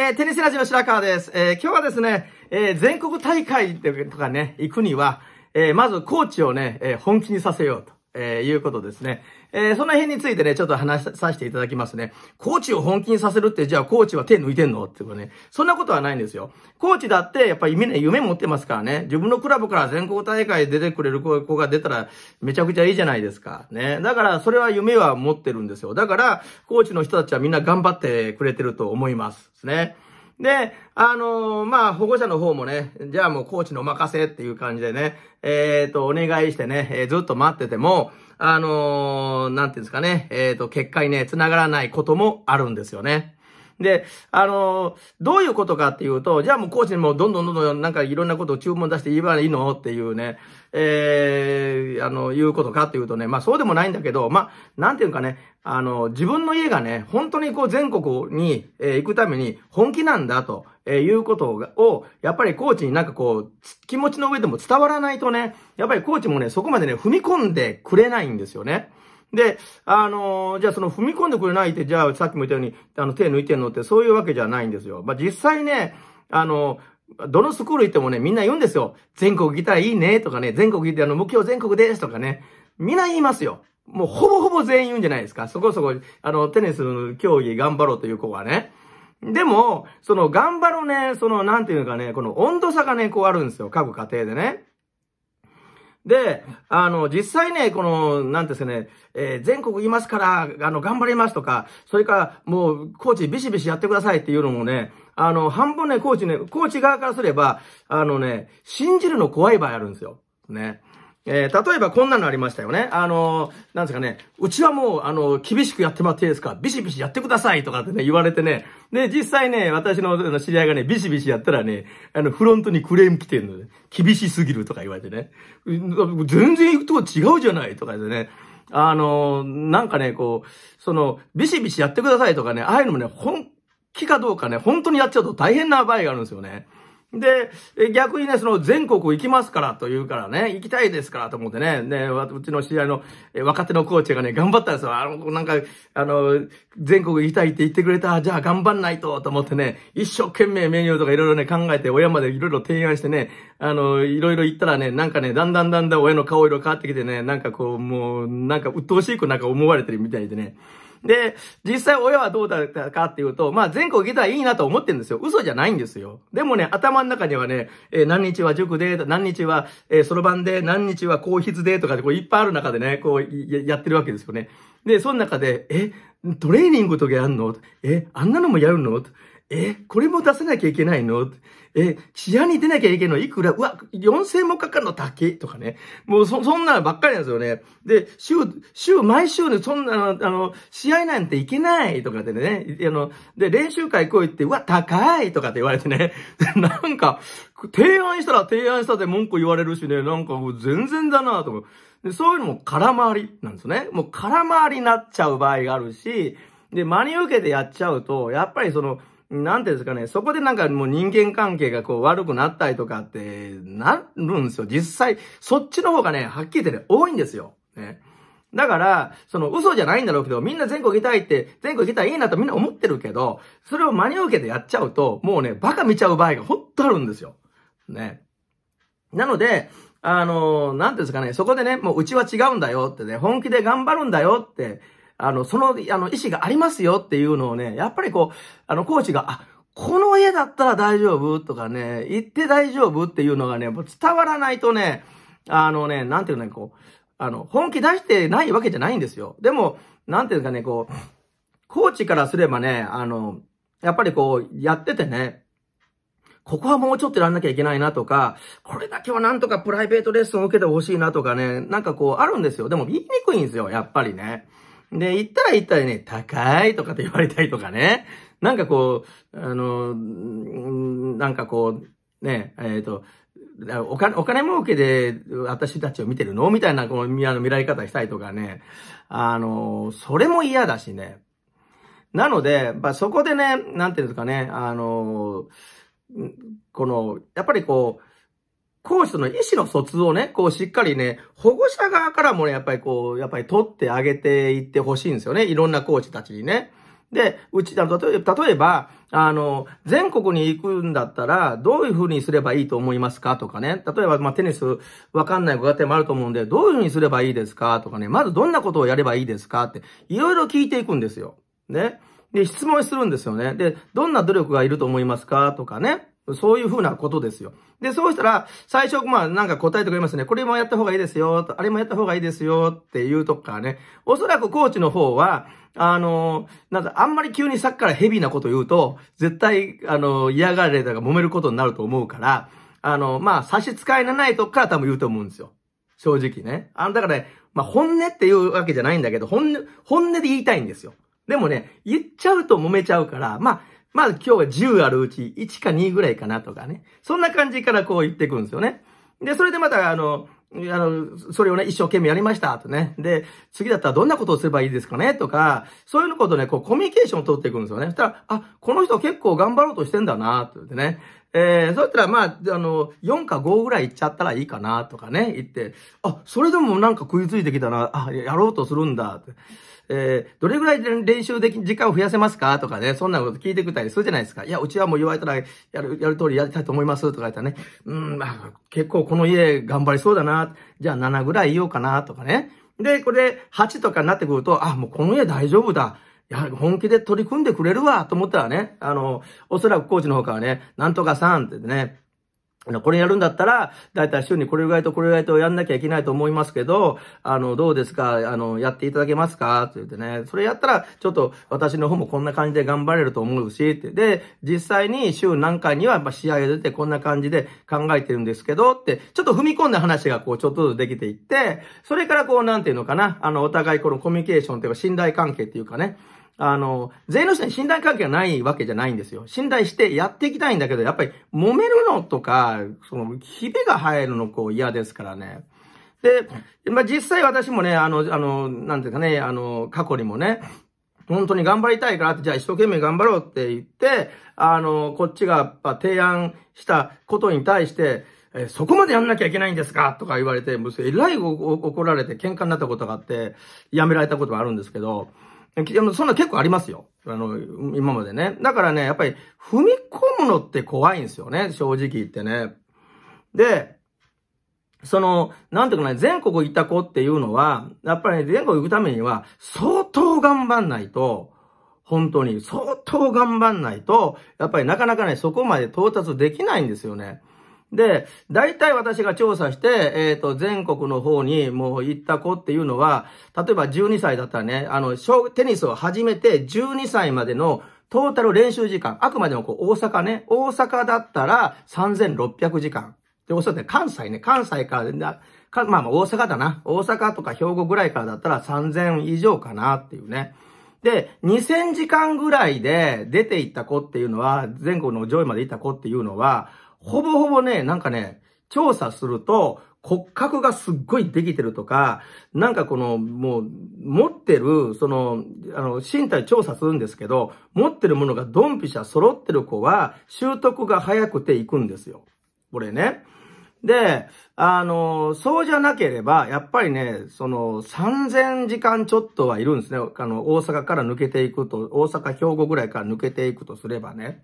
えー、テニスラジオ白川です。えー、今日はですね、えー、全国大会とかね、行くには、えまずコーチをね、え本気にさせようと。えー、いうことですね。えー、その辺についてね、ちょっと話させていただきますね。コーチを本気にさせるって、じゃあコーチは手抜いてんのっていうかね、そんなことはないんですよ。コーチだって、やっぱり夢ね、夢持ってますからね。自分のクラブから全国大会出てくれる子が出たら、めちゃくちゃいいじゃないですか。ね。だから、それは夢は持ってるんですよ。だから、コーチの人たちはみんな頑張ってくれてると思います。ですね。で、あのー、まあ、保護者の方もね、じゃあもうコーチのお任せっていう感じでね、えっ、ー、と、お願いしてね、えー、ずっと待ってても、あのー、なんていうんですかね、えっ、と、結果にね、繋がらないこともあるんですよね。で、あの、どういうことかっていうと、じゃあもうコーチにもどんどんどんどんなんかいろんなことを注文出して言えばいいのっていうね、ええー、あの、いうことかっていうとね、まあそうでもないんだけど、まあ、なんていうかね、あの、自分の家がね、本当にこう全国に、えー、行くために本気なんだと、えー、いうことを、やっぱりコーチになんかこう、気持ちの上でも伝わらないとね、やっぱりコーチもね、そこまでね、踏み込んでくれないんですよね。で、あのー、じゃあその踏み込んでくれないって、じゃあさっきも言ったように、あの、手抜いてんのってそういうわけじゃないんですよ。まあ、実際ね、あのー、どのスクール行ってもね、みんな言うんですよ。全国行きたいいねとかね、全国行たい、あの目標全国ですとかね。みんな言いますよ。もうほぼほぼ全員言うんじゃないですか。そこそこ、あの、テニスの競技頑張ろうという子はね。でも、その頑張ろうね、その、なんていうかね、この温度差がね、こうあるんですよ。各家庭でね。で、あの、実際ね、この、なんですかね、えー、全国いますから、あの、頑張りますとか、それから、もう、コーチビシビシやってくださいっていうのもね、あの、半分ね、コーチね、コーチ側からすれば、あのね、信じるの怖い場合あるんですよ。ね。えー、例えばこんなのありましたよね。あのー、なんですかね、うちはもう、あのー、厳しくやってもらっていいですかビシビシやってくださいとかってね、言われてね。で、実際ね、私の知り合いがね、ビシビシやったらね、あの、フロントにクレーム来てるので、厳しすぎるとか言われてね。全然行くとこ違うじゃないとかでね。あのー、なんかね、こう、その、ビシビシやってくださいとかね、ああいうのもね、本気かどうかね、本当にやっちゃうと大変な場合があるんですよね。で、逆にね、その全国行きますからと言うからね、行きたいですからと思ってね、ね、うちの知り合いの若手のコーチがね、頑張ったんですよ。あの、なんか、あの、全国行きたいって言ってくれた、じゃあ頑張んないと、と思ってね、一生懸命メニューとかいろいろね、考えて、親までいろいろ提案してね、あの、いろいろ行ったらね、なんかね、だんだんだんだん親の顔色変わってきてね、なんかこう、もう、なんか鬱陶しくなんか思われてるみたいでね。で、実際親はどうだったかっていうと、まあ全国行けたらいいなと思ってるんですよ。嘘じゃないんですよ。でもね、頭の中にはね、えー、何日は塾で、何日は、えー、そろばんで、何日は公室でとかでこういっぱいある中でね、こうやってるわけですよね。で、その中で、え、トレーニングとかやんのえ、あんなのもやるのえ、これも出さなきゃいけないのえ、試合に出なきゃいけないのいくらうわ、4000もかかるのだけとかね。もうそ、そんなばっかりなんですよね。で、週、週、毎週ね、そんなあの、試合なんていけないとかでね。あの、で、練習会来いって、うわ、高いとかって言われてね。なんか、提案したら提案したって文句言われるしね、なんかもう全然だなと思う。で、そういうのも空回りなんですね。もう空回りになっちゃう場合があるし、で、真に受けてやっちゃうと、やっぱりその、なんていうんですかね、そこでなんかもう人間関係がこう悪くなったりとかってなるんですよ。実際、そっちの方がね、はっきり言ってね、多いんですよ。ね。だから、その嘘じゃないんだろうけど、みんな全国行きたいって、全国行きたいいいなとみんな思ってるけど、それを真に受けてやっちゃうと、もうね、バカ見ちゃう場合がほっとあるんですよ。ね。なので、あのー、なんていうんですかね、そこでね、もううちは違うんだよってね、本気で頑張るんだよって、あの、その、あの、意思がありますよっていうのをね、やっぱりこう、あの、コーチが、あ、この家だったら大丈夫とかね、行って大丈夫っていうのがね、伝わらないとね、あのね、なんていうのね、こう、あの、本気出してないわけじゃないんですよ。でも、なんていうかね、こう、コーチからすればね、あの、やっぱりこう、やっててね、ここはもうちょっとやらなきゃいけないなとか、これだけはなんとかプライベートレッスンを受けてほしいなとかね、なんかこうあるんですよ。でも言いにくいんですよ、やっぱりね。で、行ったら行ったらね、高いとかって言われたりとかね。なんかこう、あの、なんかこう、ね、えっ、ー、と、お金、お金儲けで私たちを見てるのみたいな、この、あの、見られ方したりとかね。あの、それも嫌だしね。なので、まあ、そこでね、なんていうんですかね、あの、この、やっぱりこう、講師の意思の疎通をね、こうしっかりね、保護者側からもね、やっぱりこう、やっぱり取ってあげていってほしいんですよね。いろんなコーチたちにね。で、うち、例えば、あの、全国に行くんだったら、どういうふうにすればいいと思いますかとかね。例えば、まあ、テニスわかんないご家庭もあると思うんで、どういうふうにすればいいですかとかね。まずどんなことをやればいいですかって、いろいろ聞いていくんですよ。ね。で、質問するんですよね。で、どんな努力がいると思いますかとかね。そういうふうなことですよ。で、そうしたら、最初、まあ、なんか答えてくれますね。これもやった方がいいですよ、あれもやった方がいいですよ、っていうとからね。おそらくコーチの方は、あの、なんか、あんまり急にさっきからヘビーなこと言うと、絶対、あの、嫌がられたが揉めることになると思うから、あの、まあ、差し支えのないとこから多分言うと思うんですよ。正直ね。あの、だからね、まあ、本音っていうわけじゃないんだけど、本音、本音で言いたいんですよ。でもね、言っちゃうと揉めちゃうから、まあ、まあ今日は10あるうち1か2ぐらいかなとかね。そんな感じからこう言っていくんですよね。で、それでまたあの、あの、それをね、一生懸命やりましたとね。で、次だったらどんなことをすればいいですかねとか、そういうことね、こう、コミュニケーションを取っていくんですよね。そしたら、あ、この人結構頑張ろうとしてんだな、と言ってね。えー、そうやったら、まあ、あの、4か5ぐらい行っちゃったらいいかな、とかね、言って、あ、それでもなんか食いついてきたな、あ、やろうとするんだ、って。えー、どれぐらい練習でき、時間を増やせますかとかね、そんなこと聞いてくれたりするじゃないですか。いや、うちはもう言われたら、やる、やる通りやりたいと思いますとか言ったらね、うん、まあ、結構この家頑張りそうだな、じゃあ7ぐらい言おうかな、とかね。で、これ8とかになってくると、あ、もうこの家大丈夫だ。いや、本気で取り組んでくれるわ、と思ったらね、あの、おそらくコーチの方からね、なんとかさんってね、これやるんだったら、だいたい週にこれぐらいとこれぐらいとやんなきゃいけないと思いますけど、あの、どうですかあの、やっていただけますかって言ってね。それやったら、ちょっと私の方もこんな感じで頑張れると思うし、って。で、実際に週何回にはやっぱ試合が出てこんな感じで考えてるんですけど、って、ちょっと踏み込んだ話がこう、ちょっとずつできていって、それからこう、なんていうのかな。あの、お互いこのコミュニケーションというか、信頼関係っていうかね。あの、税の人に信頼関係がないわけじゃないんですよ。信頼してやっていきたいんだけど、やっぱり揉めるのとか、その、ひびが入るのこう嫌ですからね。で、まあ、実際私もね、あの、あの、なんていうかね、あの、過去にもね、本当に頑張りたいからって、じゃあ一生懸命頑張ろうって言って、あの、こっちが提案したことに対して、えそこまでやんなきゃいけないんですかとか言われて、もうえらい怒られて喧嘩になったことがあって、やめられたことがあるんですけど、そんな結構ありますよ。あの、今までね。だからね、やっぱり踏み込むのって怖いんですよね、正直言ってね。で、その、なんていうかね、全国行った子っていうのは、やっぱり、ね、全国行くためには、相当頑張んないと、本当に、相当頑張んないと、やっぱりなかなかね、そこまで到達できないんですよね。で、大体私が調査して、えっ、ー、と、全国の方にもう行った子っていうのは、例えば12歳だったらね、あの、テニスを始めて12歳までのトータル練習時間、あくまでもこう大阪ね、大阪だったら3600時間。で、おそらく関西ね、関西からかまあまあ大阪だな。大阪とか兵庫ぐらいからだったら3000以上かなっていうね。で、2000時間ぐらいで出て行った子っていうのは、全国の上位まで行った子っていうのは、ほぼほぼね、なんかね、調査すると、骨格がすっごいできてるとか、なんかこの、もう、持ってる、その、あの、身体調査するんですけど、持ってるものがドンピシャ揃ってる子は、習得が早くていくんですよ。これね。で、あの、そうじゃなければ、やっぱりね、その、3000時間ちょっとはいるんですね。あの、大阪から抜けていくと、大阪、兵庫ぐらいから抜けていくとすればね。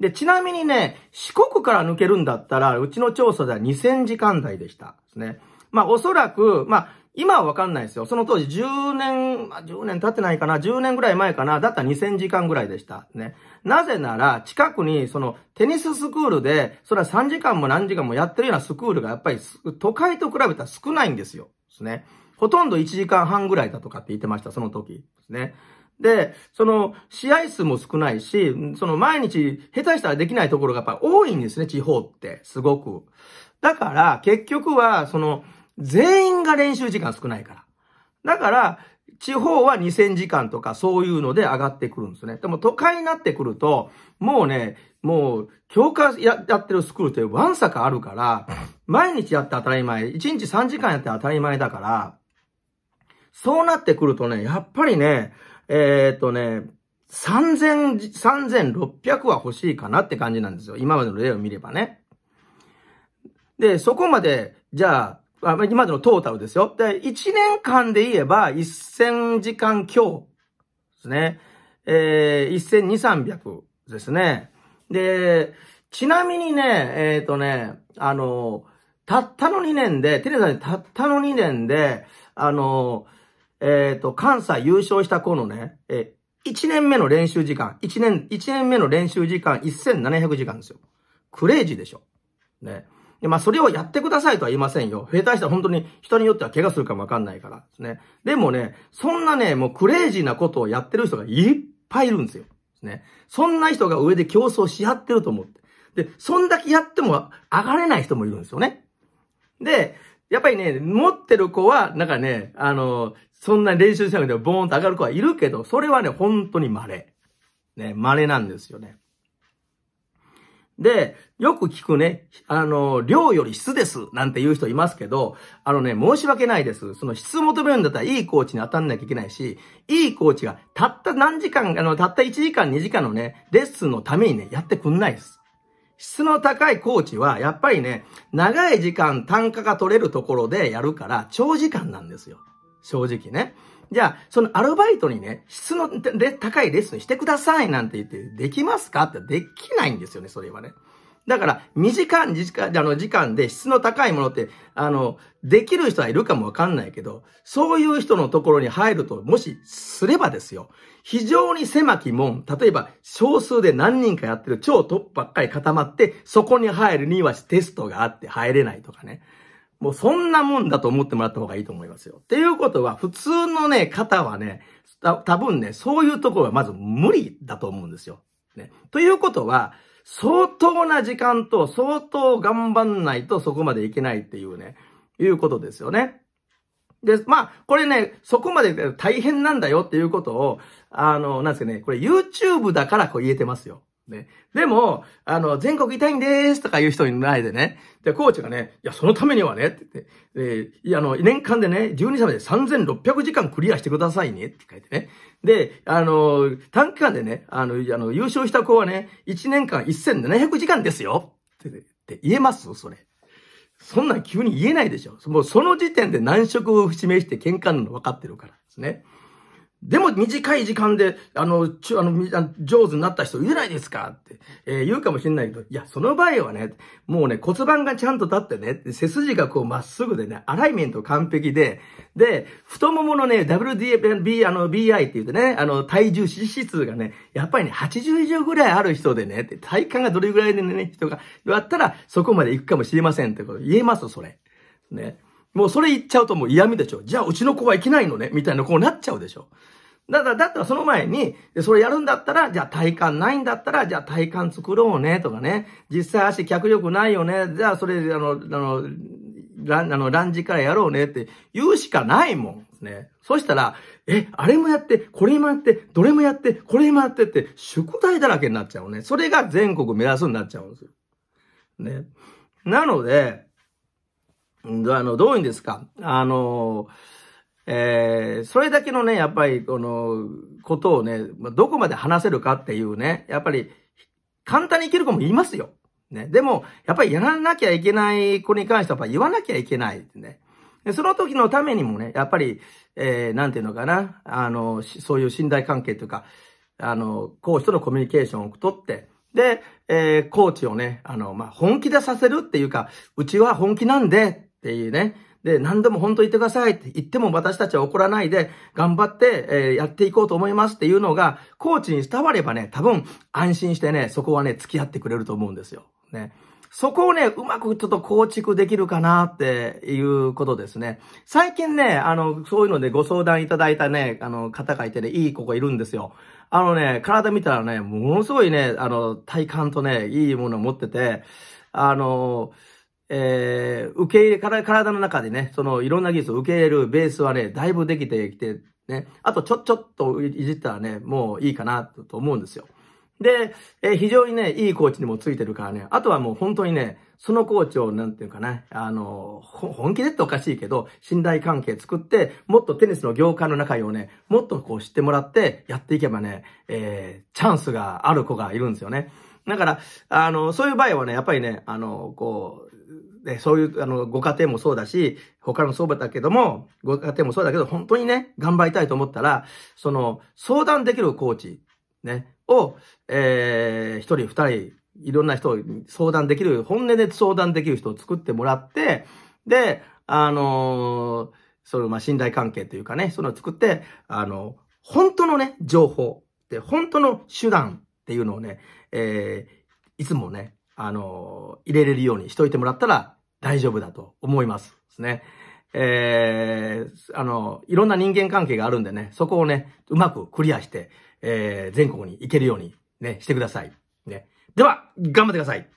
で、ちなみにね、四国から抜けるんだったら、うちの調査では2000時間台でした。ですね。まあ、おそらく、まあ、今はわかんないですよ。その当時10年、まあ、10年経ってないかな、10年ぐらい前かな、だったら2000時間ぐらいでした。ね。なぜなら、近くに、その、テニススクールで、それは3時間も何時間もやってるようなスクールが、やっぱり、都会と比べたら少ないんですよ。ですね。ほとんど1時間半ぐらいだとかって言ってました、その時。ですね。で、その、試合数も少ないし、その毎日、下手したらできないところがやっぱ多いんですね、地方って、すごく。だから、結局は、その、全員が練習時間少ないから。だから、地方は2000時間とかそういうので上がってくるんですね。でも都会になってくると、もうね、もう、教科やってるスクールってワンサカあるから、毎日やって当たり前、1日3時間やって当たり前だから、そうなってくるとね、やっぱりね、えー、っとね、3000、3600は欲しいかなって感じなんですよ。今までの例を見ればね。で、そこまで、じゃあ、今までのトータルですよ。で、1年間で言えば1000時間強ですね。えー、1200、300ですね。で、ちなみにね、えっ、とね、あの、たったの2年で、テレサにたったの2年で、あの、えっ、ー、と、関西優勝した子のね、えー、1年目の練習時間、1年、1年目の練習時間1700時間ですよ。クレイジーでしょ。ね。で、まあ、それをやってくださいとは言いませんよ。下手したら本当に人によっては怪我するかもわかんないからですね。でもね、そんなね、もうクレイジーなことをやってる人がいっぱいいるんですよ。ね。そんな人が上で競争し合ってると思って。で、そんだけやっても上がれない人もいるんですよね。で、やっぱりね、持ってる子は、なんかね、あの、そんな練習しなくてボーンと上がる子はいるけど、それはね、本当に稀。ね、稀なんですよね。で、よく聞くね、あの、量より質です、なんて言う人いますけど、あのね、申し訳ないです。その質求めるんだったらいいコーチに当たんなきゃいけないし、いいコーチがたった何時間、あの、たった1時間、2時間のね、レッスンのためにね、やってくんないです。質の高いコーチは、やっぱりね、長い時間単価が取れるところでやるから、長時間なんですよ。正直ね。じゃあ、そのアルバイトにね、質の高いレッスンしてくださいなんて言って、できますかってできないんですよね、それはね。だから、短い時間、あの、時間で質の高いものって、あの、できる人はいるかもわかんないけど、そういう人のところに入ると、もしすればですよ。非常に狭き門、例えば少数で何人かやってる超トップばっかり固まって、そこに入るにはテストがあって入れないとかね。もうそんなもんだと思ってもらった方がいいと思いますよ。っていうことは、普通のね、方はね、多分ね、そういうところはまず無理だと思うんですよ。ね。ということは、相当な時間と相当頑張んないとそこまでいけないっていうね、いうことですよね。で、まあ、これね、そこまで大変なんだよっていうことを、あの、なんですかね、これ YouTube だからこう言えてますよ。ね。でも、あの、全国痛いんですとか言う人いないでね。で、コーチがね、いや、そのためにはね、って言って、えー、いや、あの、年間でね、12社で3600時間クリアしてくださいね、って書いてね。で、あの、短期間でね、あの、あの優勝した子はね、1年間1700時間ですよって言えますそれ。そんなん急に言えないでしょ。もうその時点で難色を示して喧嘩なの分かってるからですね。でも短い時間で、あの、ちあの、上手になった人いるじゃないですかって、えー、言うかもしれないけど、いや、その場合はね、もうね、骨盤がちゃんと立ってね、背筋がこうまっすぐでね、アライメント完璧で、で、太もものね、WDB、あの、BI って言うとね、あの、体重脂質数がね、やっぱりね、80以上ぐらいある人でね、体幹がどれぐらいでね、人が、だったら、そこまで行くかもしれませんってこと言えます、それ。ね。もうそれ言っちゃうともう嫌味でしょ。じゃあうちの子は生きないのねみたいなこうなっちゃうでしょ。だから、だったらその前に、それやるんだったら、じゃあ体幹ないんだったら、じゃあ体幹作ろうね、とかね。実際足脚力ないよね。じゃあそれ、あの、あの、ラン、あの、ランジからやろうねって言うしかないもん。ね。そしたら、え、あれもやって、これもやって、どれもやって、これもやってって、宿題だらけになっちゃうね。それが全国目指すになっちゃうんですよ。ね。なので、あの、どういうんですかあの、えー、それだけのね、やっぱり、この、ことをね、どこまで話せるかっていうね、やっぱり、簡単にいける子もいますよ。ね。でも、やっぱりやらなきゃいけない子に関しては、言わなきゃいけないね。でその時のためにもね、やっぱり、えー、なんていうのかな、あの、そういう信頼関係というか、あの、コーチとのコミュニケーションを取って、で、えー、コーチをね、あの、まあ、本気でさせるっていうか、うちは本気なんでっていうね。で、何でも本当言ってくださいって言っても私たちは怒らないで、頑張って、えー、やっていこうと思いますっていうのが、コーチに伝わればね、多分安心してね、そこはね、付き合ってくれると思うんですよ。ね。そこをね、うまくちょっと構築できるかなっていうことですね。最近ね、あの、そういうのでご相談いただいたね、あの、方がいてね、いい子がいるんですよ。あのね、体見たらね、ものすごいね、あの、体感とね、いいものを持ってて、あの、えー、受け入れ、体の中でね、そのいろんな技術を受け入れるベースはね、だいぶできてきて、ね、あとちょ、ちょっといじったらね、もういいかなと思うんですよ。で、えー、非常にね、いいコーチにもついてるからね、あとはもう本当にね、そのコーチを、なんていうかね、あの、本気でっておかしいけど、信頼関係作って、もっとテニスの業界の中をね、もっとこう知ってもらって、やっていけばね、えー、チャンスがある子がいるんですよね。だから、あの、そういう場合はね、やっぱりね、あの、こう、で、そういう、あの、ご家庭もそうだし、他の相場だけども、ご家庭もそうだけど、本当にね、頑張りたいと思ったら、その、相談できるコーチ、ね、を、えー、一人、二人、いろんな人に相談できる、本音で相談できる人を作ってもらって、で、あのー、その、まあ、信頼関係というかね、その作って、あの、本当のね、情報で、本当の手段っていうのをね、えー、いつもね、あの、入れれるようにしといてもらったら大丈夫だと思います。ですね。えー、あの、いろんな人間関係があるんでね、そこをね、うまくクリアして、えー、全国に行けるようにね、してください。ね。では、頑張ってください。